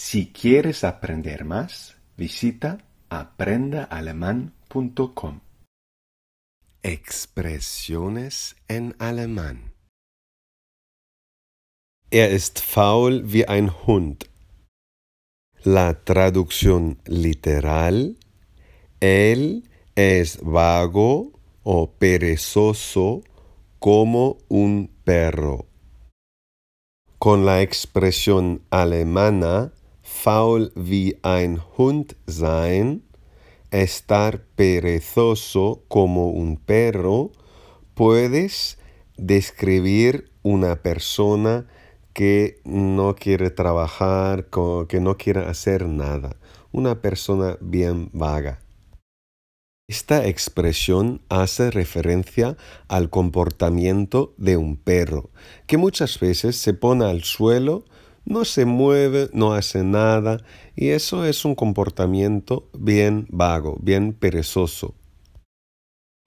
Si quieres aprender más, visita aprendaalemán.com. Expresiones en alemán. Er ist faul wie ein Hund. La traducción literal, él es vago o perezoso como un perro. Con la expresión alemana, faul wie ein Hund sein, estar perezoso como un perro, puedes describir una persona que no quiere trabajar, que no quiere hacer nada, una persona bien vaga. Esta expresión hace referencia al comportamiento de un perro, que muchas veces se pone al suelo no se mueve, no hace nada, y eso es un comportamiento bien vago, bien perezoso.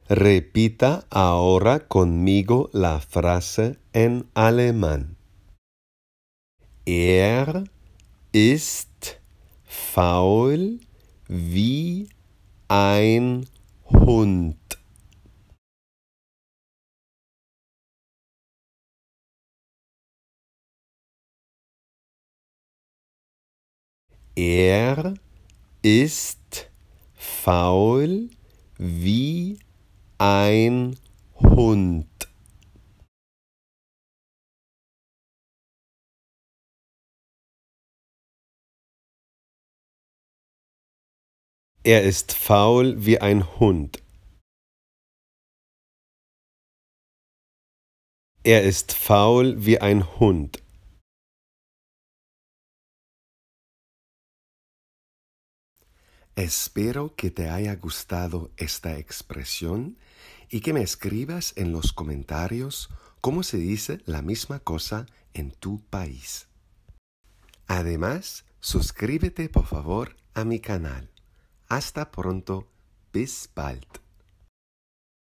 Repita ahora conmigo la frase en alemán. Er ist faul wie ein Hund. Er ist faul wie ein Hund. Er ist faul wie ein Hund. Er ist faul wie ein Hund. Espero que te haya gustado esta expresión y que me escribas en los comentarios cómo se dice la misma cosa en tu país. Además, suscríbete por favor a mi canal. Hasta pronto. Bis bald.